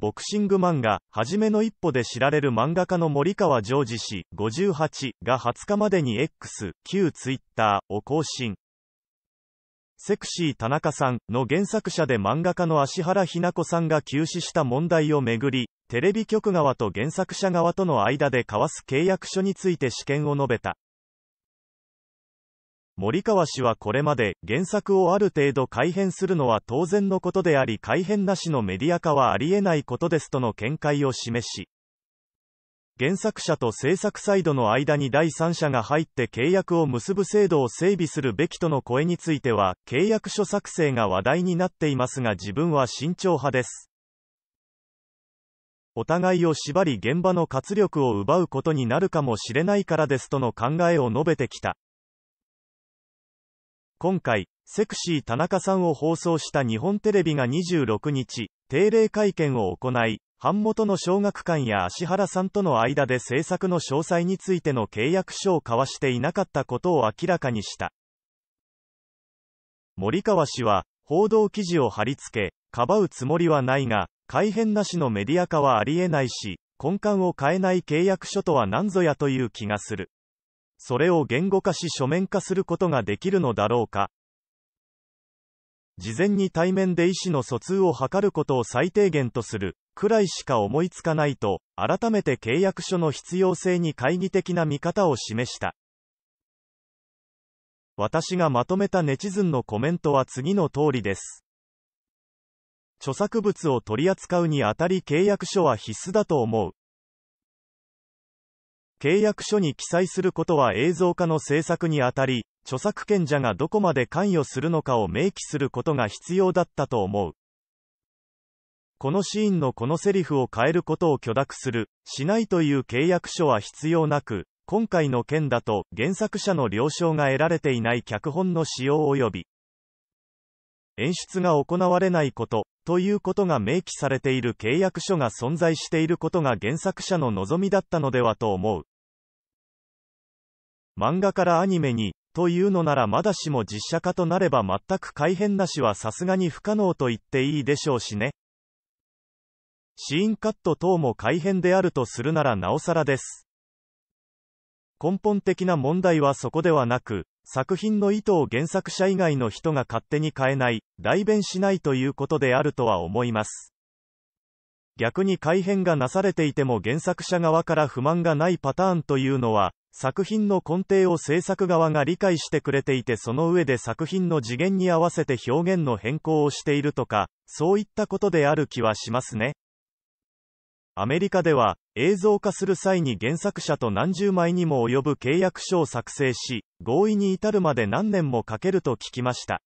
ボクシング漫画、はじめの一歩で知られる漫画家の森川ジョージ氏、58が20日までに X、旧 Twitter を更新。セクシー田中さんの原作者で漫画家の芦原ひな子さんが急死した問題をめぐり、テレビ局側と原作者側との間で交わす契約書について試験を述べた。森川氏はこれまで原作をある程度改変するのは当然のことであり改変なしのメディア化はありえないことですとの見解を示し原作者と制作サイドの間に第三者が入って契約を結ぶ制度を整備するべきとの声については契約書作成が話題になっていますが自分は慎重派ですお互いを縛り現場の活力を奪うことになるかもしれないからですとの考えを述べてきた今回、セクシー田中さんを放送した日本テレビが26日、定例会見を行い、版元の小学館や芦原さんとの間で制作の詳細についての契約書を交わしていなかったことを明らかにした。森川氏は、報道記事を貼り付け、かばうつもりはないが、改変なしのメディア化はありえないし、根幹を変えない契約書とは何ぞやという気がする。それを言語化し書面化することができるのだろうか事前に対面で意思の疎通を図ることを最低限とするくらいしか思いつかないと改めて契約書の必要性に懐疑的な見方を示した私がまとめたネチズンのコメントは次の通りです著作物を取り扱うにあたり契約書は必須だと思う契約書に記載することは映像化の制作にあたり、著作権者がどこまで関与するのかを明記することが必要だったと思う。このシーンのこのセリフを変えることを許諾する、しないという契約書は必要なく、今回の件だと原作者の了承が得られていない脚本の使用及び演出が行われないことということが明記されている契約書が存在していることが原作者の望みだったのではと思う。漫画からアニメに、というのならまだしも実写化となれば全く改変なしはさすがに不可能と言っていいでしょうしね。シーンカット等も改変であるとするならなおさらです。根本的な問題はそこではなく、作品の意図を原作者以外の人が勝手に変えない、代弁しないということであるとは思います。逆に改変がなされていても原作者側から不満がないパターンというのは、作品の根底を制作側が理解してくれていてその上で作品の次元に合わせて表現の変更をしているとか、そういったことである気はしますね。アメリカでは、映像化する際に原作者と何十枚にも及ぶ契約書を作成し、合意に至るまで何年もかけると聞きました。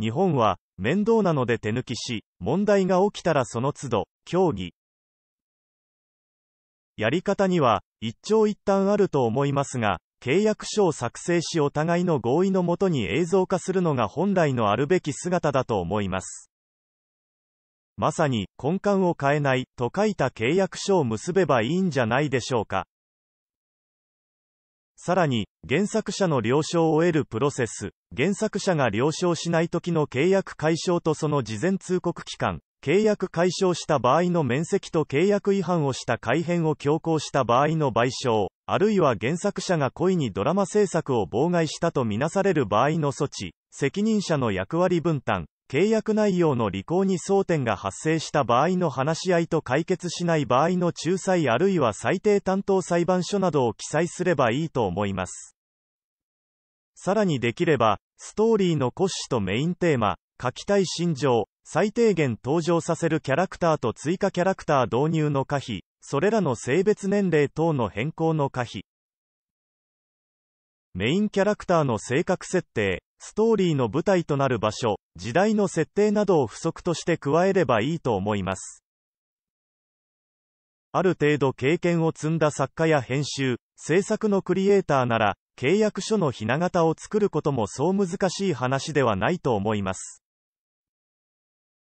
日本は、面倒なので手抜きし、問題が起きたらその都度、協議。やり方には、一長一短あると思いますが、契約書を作成しお互いの合意のもとに映像化するのが本来のあるべき姿だと思います。まさに、根幹を変えない、と書いた契約書を結べばいいんじゃないでしょうか。さらに、原作者の了承を得るプロセス、原作者が了承しない時の契約解消とその事前通告期間、契約解消した場合の面積と契約違反をした改変を強行した場合の賠償、あるいは原作者が故意にドラマ制作を妨害したとみなされる場合の措置、責任者の役割分担、契約内容の履行に争点が発生した場合の話し合いと解決しない場合の仲裁あるいは最低担当裁判所などを記載すればいいと思います。さらにできれば、ストーリーの骨子とメインテーマ、書きたい心情、最低限登場させるキャラクターと追加キャラクター導入の可否、それらの性別年齢等の変更の可否。メインキャラクターの性格設定、ストーリーの舞台となる場所、時代の設定などを不足として加えればいいと思います。ある程度経験を積んだ作家や編集、制作のクリエイターなら、契約書のひな形を作ることもそう難しい話ではないと思います。